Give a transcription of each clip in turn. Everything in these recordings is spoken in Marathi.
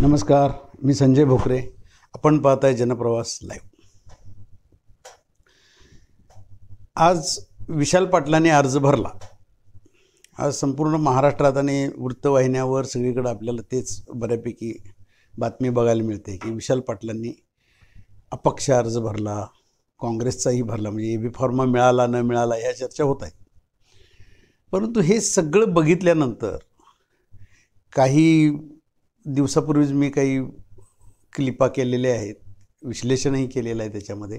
नमस्कार मी संजय भोकरे आपण पाहत आहे जनप्रवास लाईव्ह आज विशाल पाटलाने अर्ज भरला आज संपूर्ण महाराष्ट्रात आणि वृत्तवाहिन्यावर सगळीकडे आपल्याला तेच बऱ्यापैकी बातमी बघायला मिळते की विशाल पाटलांनी अपक्ष अर्ज भरला काँग्रेसचाही भरला म्हणजे ए बी फॉर्म मिळाला न मिळाला ह्या चर्चा होत आहेत परंतु हे सगळं बघितल्यानंतर काही दिवसापूर्वीच मी काही क्लिपा केलेल्या आहेत विश्लेषणही केलेलं आहे त्याच्यामध्ये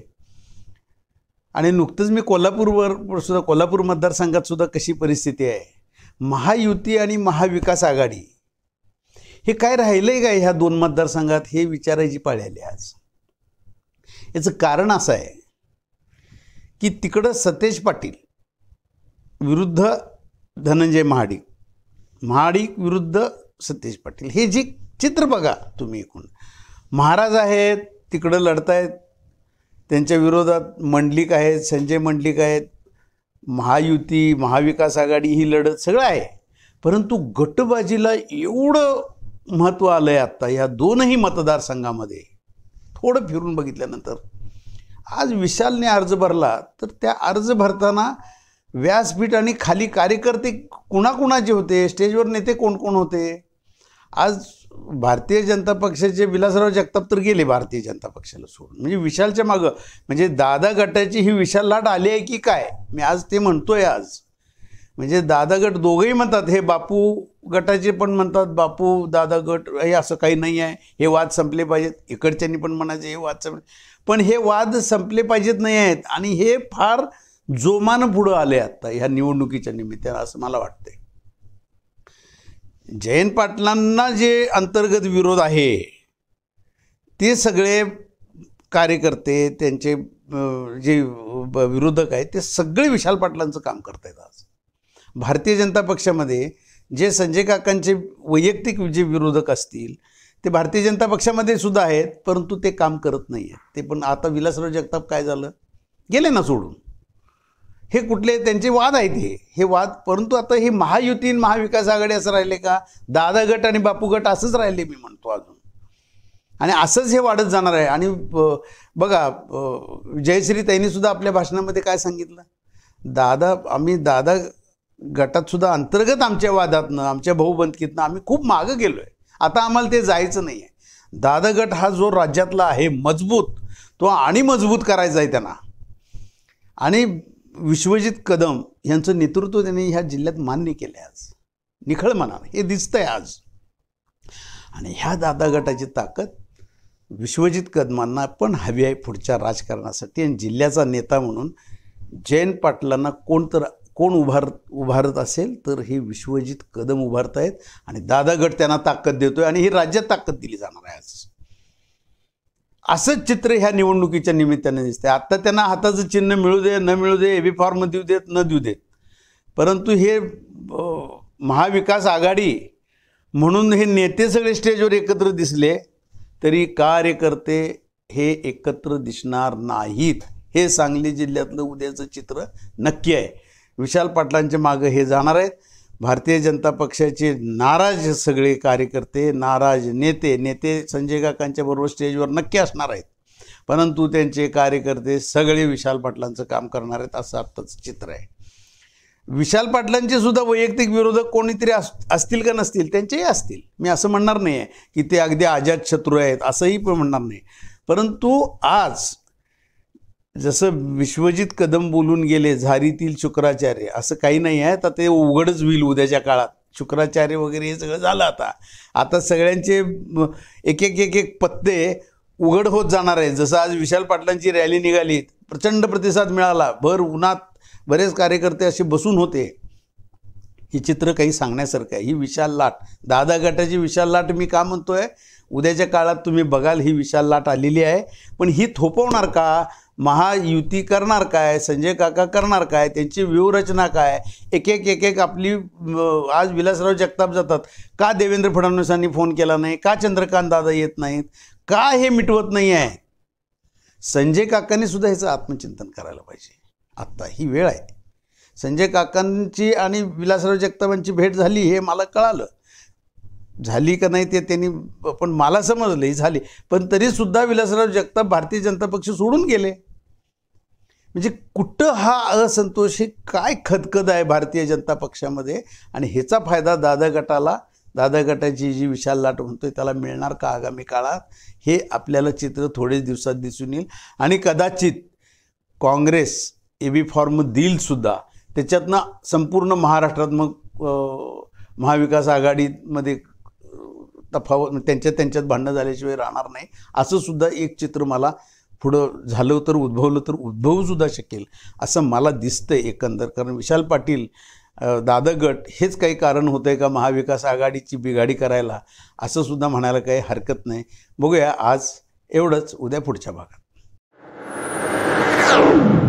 आणि नुकतंच मी कोल्हापूरवर सुद्धा कोल्हापूर मतदारसंघात सुद्धा कशी परिस्थिती आहे महायुती आणि महाविकास आघाडी हे काय राहिलंय आहे काय ह्या दोन मतदारसंघात हे विचारायची पाळ्याली आज याचं कारण असं आहे की तिकडं सतेज पाटील विरुद्ध धनंजय महाडिक महाडिक विरुद्ध सतीश पाटील हे जी चित्र बघा तुम्ही एकूण महाराज आहेत तिकडं लढतायत त्यांच्या विरोधात मंडलिक आहेत संजय मंडलिक आहेत महायुती महाविकास आघाडी ही लढत सगळं आहे परंतु गटबाजीला एवढं महत्त्व आलं आहे आत्ता या दोनही मतदारसंघामध्ये थोडं फिरून बघितल्यानंतर आज विशालने अर्ज भरला तर त्या अर्ज भरताना व्यासपीठ आणि खाली कार्यकर्ते कुणाकुणाचे होते स्टेजवर नेते कोण कोण होते आज भारतीय जनता पक्षाचे विलासराव जगताप तर गेले भारतीय जनता पक्षाला सोडून म्हणजे विशालच्या मागं म्हणजे दादा गटाची ही विशाल लाट आली आहे की काय मी आज ते म्हणतोय आज म्हणजे दादा गट दोघंही म्हणतात हे बापू गटाचे पण म्हणतात बापू दादा गट हे असं काही नाही आहे हे वाद संपले पाहिजेत इकडच्यानी पण म्हणायचे हे वाद संपले पण हे वाद संपले पाहिजेत नाही आहेत आणि हे फार जोमानं पुढं आले आत्ता ह्या निवडणुकीच्या निमित्तानं असं मला वाटतंय जयंत पाटलांना जे अंतर्गत विरोध आहे ते सगळे कार्यकर्ते त्यांचे जे विरोधक आहेत ते सगळे विशाल पाटलांचं काम करत आज भारतीय जनता पक्षामध्ये जे संजय काकांचे वैयक्तिक जे विरोधक असतील ते भारतीय जनता पक्षामध्ये सुद्धा आहेत परंतु ते काम करत नाही आहेत ते पण आता विलासराव जगताप काय झालं गेले ना सोडून हे कुठले त्यांचे वाद आहेत हे हे वाद परंतु आता हे महायुतीन महाविकास आघाडी असं राहिले का दादा गट आणि बापू गट असंच राहिले मी म्हणतो अजून आणि असंच हे वाढत जाणार आहे आणि बघा जयश्री त्यांनी सुद्धा आपल्या भाषणामध्ये काय सांगितलं दादा आम्ही दादा गटात सुद्धा अंतर्गत आमच्या वादातनं आमच्या भाऊबंदकीतनं आम्ही खूप मागं गेलो आहे आता आम्हाला ते जायचं नाही आहे दादा गट हा जो राज्यातला आहे मजबूत तो आणि मजबूत करायचा आहे त्यांना आणि विश्वजित कदम यांचं नेतृत्व त्यांनी ह्या जिल्ह्यात मान्य केलं आहे आज निखळ म्हणा हे आहे आज आणि ह्या दादा गटाची ताकद विश्वजित कदमांना पण हवी आहे पुढच्या राजकारणासाठी आणि जिल्ह्याचा नेता म्हणून जयंत पाटलांना कोण तर कोण उभार उभारत असेल तर हे विश्वजित कदम उभारत आहेत आणि दादा गट त्यांना ताकद देतोय आणि ही राज्यात ताकद दिली जाणार आहे आज असंच चित्र ह्या निवडणुकीच्या निमित्ताने दिसते आत्ता त्यांना हाताचं चिन्ह मिळू दे न मिळू दे ए बी फॉर्म देऊ देत न देऊ देत परंतु हे महाविकास आघाडी म्हणून हे नेते सगळे स्टेजवर एकत्र दिसले तरी कार्यकर्ते हे एकत्र दिसणार नाहीत हे सांगली जिल्ह्यातलं उद्याचं चित्र नक्की आहे विशाल पाटलांच्या मागं हे जाणार आहेत भारतीय जनता पक्षाचे नाराज सगळे कार्यकर्ते नाराज नेते नेते संजय काकांच्या बरोबर स्टेजवर नक्की असणार आहेत परंतु त्यांचे कार्यकर्ते सगळे विशाल पाटलांचं काम करणार आहेत असं आत्ताचं चित्र आहे विशाल पाटलांचे सुद्धा वैयक्तिक विरोधक कोणीतरी असतील का नसतील त्यांचेही असतील मी असं म्हणणार नाही आहे की ते अगदी आजाद शत्रू आहेत असंही पण म्हणणार नाही परंतु आज जसं विश्वजित कदम बोलून गेले झारीतील शुक्राचार्य असं काही नाही आहे आता ते उघडच होईल उद्याच्या काळात शुक्राचार्य वगैरे हे सगळं झालं आता आता सगळ्यांचे एक एक एक एक पत्ते उघड होत जाणार आहे जसं आज विशाल पाटलांची रॅली निघाली प्रचंड प्रतिसाद मिळाला भर उन्हात बरेच कार्यकर्ते असे बसून होते ही चित्र काही सांगण्यासारखं आहे ही विशाल लाट दादा गटाची विशाल लाट मी का म्हणतोय उद्याच्या काळात तुम्ही बघाल ही विशाल लाट आलेली आहे पण ही थोपवणार का महायुती करणार काय संजय काका करणार काय त्यांची व्यूहरचना काय एक एक एक एक आपली आज विलासराव जगताप जातात का देवेंद्र फडणवीसांनी फोन केला नाही का चंद्रकांत दादा येत नाहीत का हे मिटवत नाही आहे संजय काकांनी सुद्धा ह्याचं आत्मचिंतन करायला पाहिजे आत्ता ही वेळ आहे संजय काकांची आणि विलासराव जगतापांची भेट झाली हे मला कळालं झाली का नाही ते त्यांनी पण मला समजलं झाली पण तरीसुद्धा विलासराव जगताप भारतीय जनता पक्ष सोडून गेले म्हणजे कुठं हा असंतोष हे काय खदखद आहे भारतीय जनता पक्षामध्ये आणि ह्याचा फायदा दादा गटाला दादा गटाची जी विशाल लाट म्हणतोय त्याला मिळणार का आगामी काळात हे आपल्याला चित्र थोडेच दिवसात दिसून येईल आणि कदाचित काँग्रेस ए बी फॉर्म देईलसुद्धा त्याच्यातनं संपूर्ण महाराष्ट्रात मग महाविकास आघाडीमध्ये तफावत म्हणजे त्यांच्या त्यांच्यात भांडणं झाल्याशिवाय राहणार नाही असं सुद्धा एक चित्र मला पुढं झालं तर उद्भवलं तर उद्भवूसुद्धा शकेल असं मला दिसतं एकंदर कारण विशाल पाटील दादा गट हेच काही कारण होतं आहे का महाविकास आघाडीची बिघाडी करायला असं सुद्धा म्हणायला काही हरकत नाही बघूया आज एवढंच उद्या पुढच्या भागात